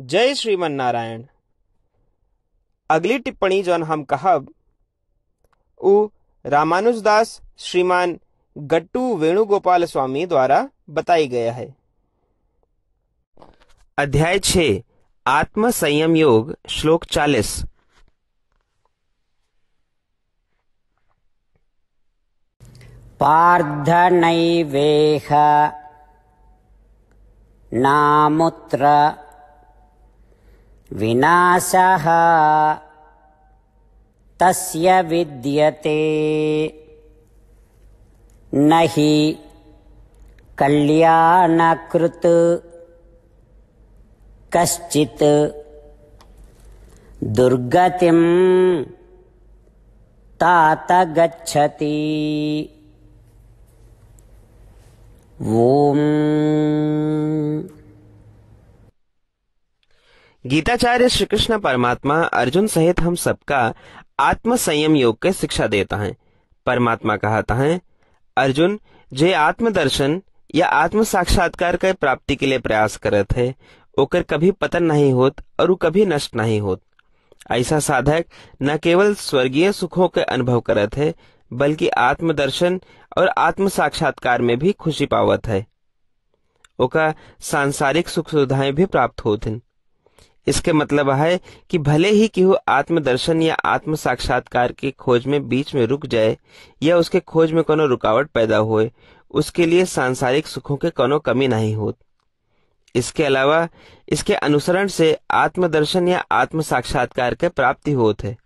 जय श्रीमनारायण अगली टिप्पणी जो हम कहब उ रामानुजदास श्रीमान गट्टू वेणुगोपाल स्वामी द्वारा बताई गया है अध्याय छ आत्म संयम योग श्लोक चालीस नैवेह नामुत्र विनाशः तस्य विद्यते न हि कल्याणकृत् कश्चित् दुर्गतिं गच्छति ॐ गीताचार्य श्री कृष्ण परमात्मा अर्जुन सहित हम सबका आत्म संयम योग के शिक्षा देता है परमात्मा कहता है अर्जुन जे आत्मदर्शन या आत्म साक्षात्कार के प्राप्ति के लिए प्रयास करत है ओकर कभी पतन नहीं होत और वो कभी नष्ट नहीं होत ऐसा साधक न केवल स्वर्गीय सुखों के अनुभव करत है बल्कि आत्मदर्शन और आत्म साक्षात्कार में भी खुशी पावत है ओका सांसारिक सुख सुविधाएं भी प्राप्त होती इसके मतलब है कि भले ही केहू आत्मदर्शन या आत्म साक्षात्कार की खोज में बीच में रुक जाए या उसके खोज में कोनो रुकावट पैदा होए उसके लिए सांसारिक सुखों के कोनो कमी नहीं हो इसके अलावा इसके अनुसरण से आत्मदर्शन या आत्म साक्षात्कार के प्राप्ति होते है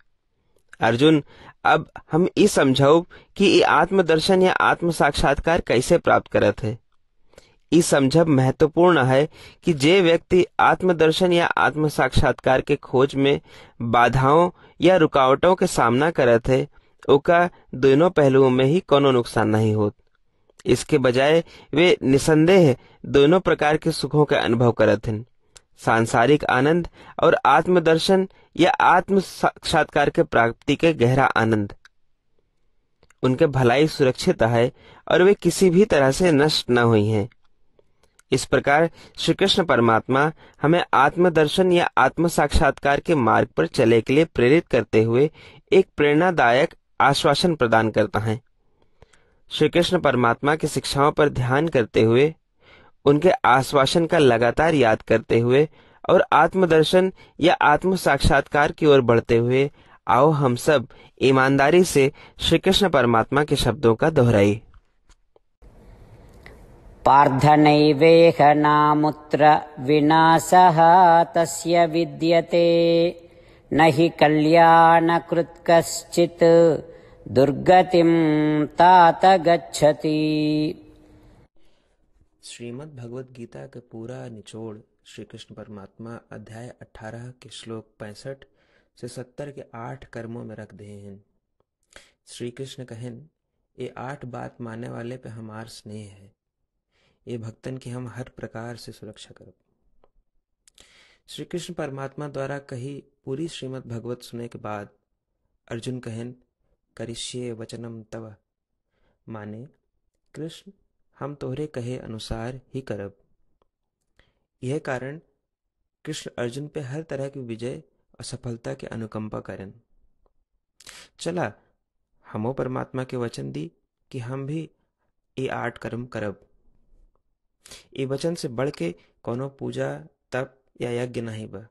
अर्जुन अब हम ये समझाऊ कि आत्मदर्शन या आत्म साक्षात्कार कैसे प्राप्त करते है ई समझब महत्वपूर्ण है कि जे व्यक्ति आत्मदर्शन या आत्म साक्षात्कार के खोज में बाधाओं या रुकावटों के सामना करे थे उका दोनों पहलुओं में ही कोनो नुकसान नहीं हो इसके बजाय वे निसंदेह दोनों प्रकार के सुखों का अनुभव करत हैं सांसारिक आनंद और आत्मदर्शन या आत्म साक्षात्कार के प्राप्ति के गहरा आनंद उनके भलाई सुरक्षित है और वे किसी भी तरह से नष्ट न हुई हैं इस प्रकार श्री कृष्ण परमात्मा हमें आत्मदर्शन या आत्म साक्षात्कार के मार्ग पर चले के लिए प्रेरित करते हुए एक प्रेरणादायक आश्वासन प्रदान करता है श्री कृष्ण परमात्मा की शिक्षाओं पर ध्यान करते हुए उनके आश्वासन का लगातार याद करते हुए और आत्मदर्शन या आत्म साक्षात्कार की ओर बढ़ते हुए आओ हम सब ईमानदारी से श्री कृष्ण परमात्मा के शब्दों का दोहराई पार्थनैवेह नामुत्र विनाशः तस्य विद्यते न कल्याणकृत् दुर्गतिं तात गच्छति श्रीमद् भगवत गीता का पूरा निचोड़ श्री कृष्ण परमात्मा अध्याय 18 के श्लोक पैंसठ से 70 के आठ कर्मों में रख दिए हैं श्री कृष्ण कहन ये आठ बात मानने वाले पे हमार स्नेह है ये भक्तन की हम हर प्रकार से सुरक्षा करो श्री कृष्ण परमात्मा द्वारा कही पूरी श्रीमद् भगवत सुने के बाद अर्जुन कहन करिष्ये वचनम तव माने कृष्ण हम तोहरे कहे अनुसार ही करब यह कारण कृष्ण अर्जुन पे हर तरह की विजय और सफलता के अनुकंपा करें चला हमो परमात्मा के वचन दी कि हम भी ये आठ कर्म करब ई वचन से बढ़ के कोनो पूजा तप या यज्ञ नहीं बा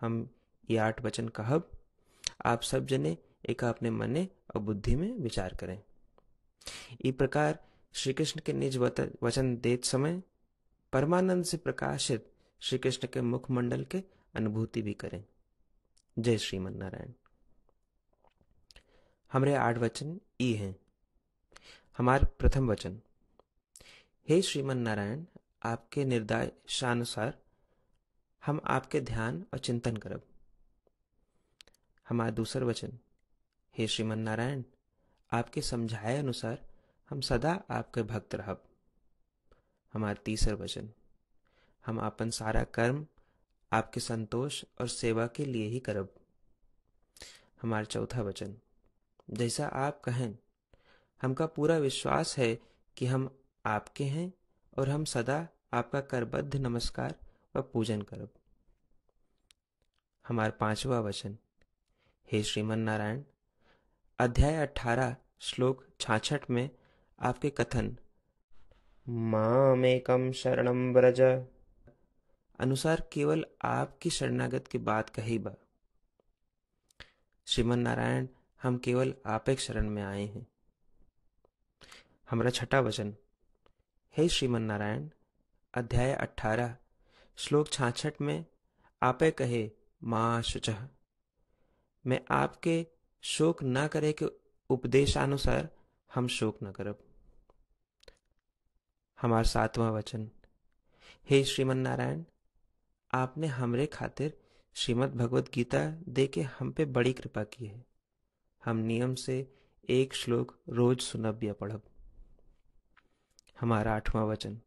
हम ये आठ वचन कहब आप सब जने एक अपने मने और बुद्धि में विचार करें इस प्रकार श्री कृष्ण के निज वचन देत समय परमानंद से प्रकाशित श्री कृष्ण के मुखमंडल के अनुभूति भी करें जय श्रीमन नारायण हमारे आठ वचन ई हैं हमारे प्रथम वचन हे श्रीमन नारायण आपके निर्देशानुसार हम आपके ध्यान और चिंतन करब हमारा दूसर वचन हे श्रीमन नारायण आपके समझाए अनुसार हम सदा आपके भक्त रहब हमारा तीसर वचन हम अपन सारा कर्म आपके संतोष और सेवा के लिए ही करब हमारा चौथा वचन जैसा आप कहें हमका पूरा विश्वास है कि हम आपके हैं और हम सदा आपका करबद्ध नमस्कार व पूजन करब हमारा पांचवा वचन हे श्रीमन नारायण अध्याय अठारह श्लोक छाछठ में आपके कथन मामेकम शरण ब्रज अनुसार केवल आपकी शरणागत की बात कही बा श्रीमन नारायण हम केवल आप एक शरण में आए हैं हमारा छठा वचन हे श्रीमन नारायण अध्याय अठारह श्लोक छाछठ में आपे कहे माँ शुच मैं आपके शोक न करे के उपदेशानुसार हम शोक न करब हमार सातवां वचन हे श्रीमन नारायण आपने हमरे खातिर श्रीमद भगवत गीता दे के हम पे बड़ी कृपा की है हम नियम से एक श्लोक रोज सुनब या पढ़ब हमारा आठवां वचन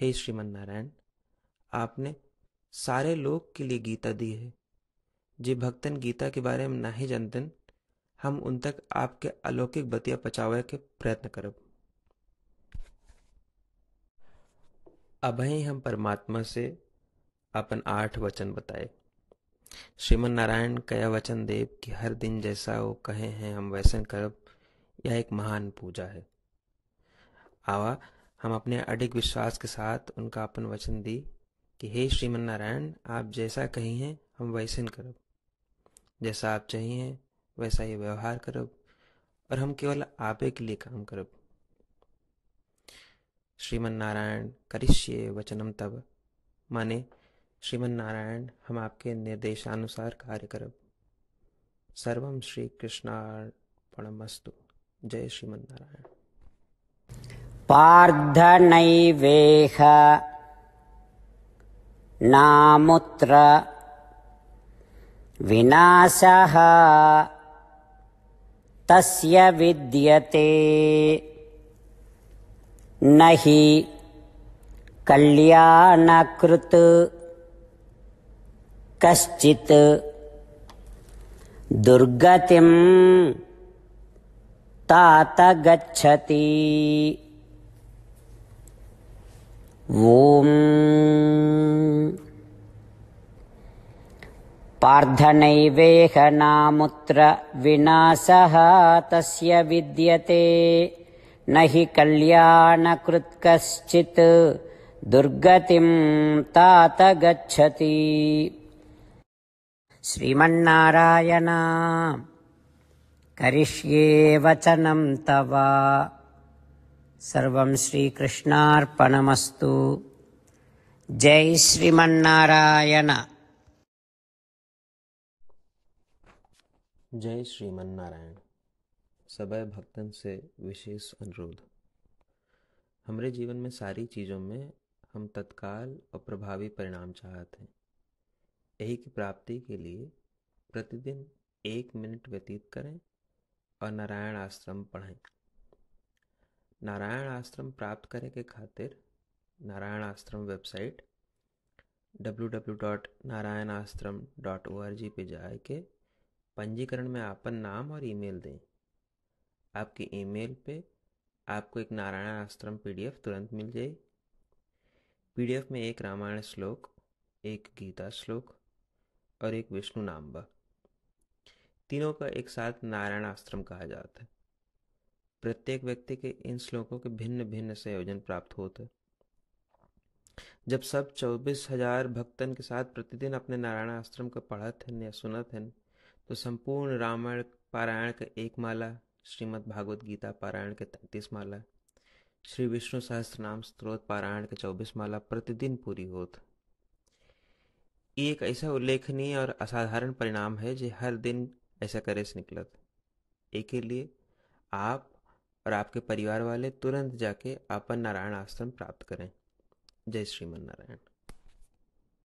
हे श्रीमन नारायण आपने सारे लोग के लिए गीता दी है जे भक्तन गीता के बारे में नहीं जानते हम उन तक आपके अलौकिक बतिया पचावे के प्रयत्न करब अभी हम परमात्मा से अपन आठ वचन बताए श्रीमन नारायण कया वचन देव कि हर दिन जैसा वो कहे हैं हम वैसन करब यह एक महान पूजा है आवा हम अपने अधिक विश्वास के साथ उनका अपन वचन दी कि हे श्रीमन नारायण आप जैसा कही हैं हम वैसन करब जैसा आप चाहिए वैसा ये व्यवहार करब और हम केवल आपे के लिए काम करब श्रीमन नारायण करिष्य वचनम तब माने श्रीमन नारायण हम आपके निर्देशानुसार कार्य करब सर्वम श्री कृष्णार्पणमस्तु जय श्रीमन नारायण पार्थनैवेह नामुत्र विनाशः तस्य विद्यते न हि कल्याणकृत् कश्चित् दुर्गतिं गच्छति ॐ पार्थनैवेहनामुत्र विनाशः तस्य विद्यते न हि कश्चित् दुर्गतिं तात गच्छति श्रीमन्नारायणा करिष्ये वचनं तव सर्वं जय श्रीमारायण जय श्रीमन्नारायण सब भक्तन से विशेष अनुरोध हमारे जीवन में सारी चीज़ों में हम तत्काल और प्रभावी परिणाम चाहते हैं यही की प्राप्ति के लिए प्रतिदिन एक मिनट व्यतीत करें और नारायण आश्रम पढ़ें नारायण आश्रम प्राप्त करने के खातिर Narayan Ashram website W dot dot Narayan Ashram O R G पर के पंजीकरण में आपन नाम और ईमेल दें आपके ईमेल पे आपको एक नारायण आश्रम पीडीएफ तुरंत मिल जाए पीडीएफ में एक रामायण श्लोक एक गीता श्लोक और एक विष्णु नाम्बा तीनों का एक साथ नारायण आश्रम कहा जाता है प्रत्येक व्यक्ति के इन श्लोकों के भिन्न भिन्न संयोजन प्राप्त होते जब सब चौबीस हजार भक्तन के साथ प्रतिदिन अपने नारायण आश्रम को पढ़त हैं या सुनत हैं तो संपूर्ण रामायण पारायण के एक माला श्रीमद् भागवत गीता पारायण के तैतीस माला श्री विष्णु सहस्त्र नाम स्त्रोत पारायण के चौबीस माला प्रतिदिन पूरी होत एक ऐसा उल्लेखनीय और असाधारण परिणाम है जो हर दिन ऐसा करे से निकलत एक लिए आप और आपके परिवार वाले तुरंत जाके आपन नारायण आश्रम प्राप्त करें जय श्रीमन नारायण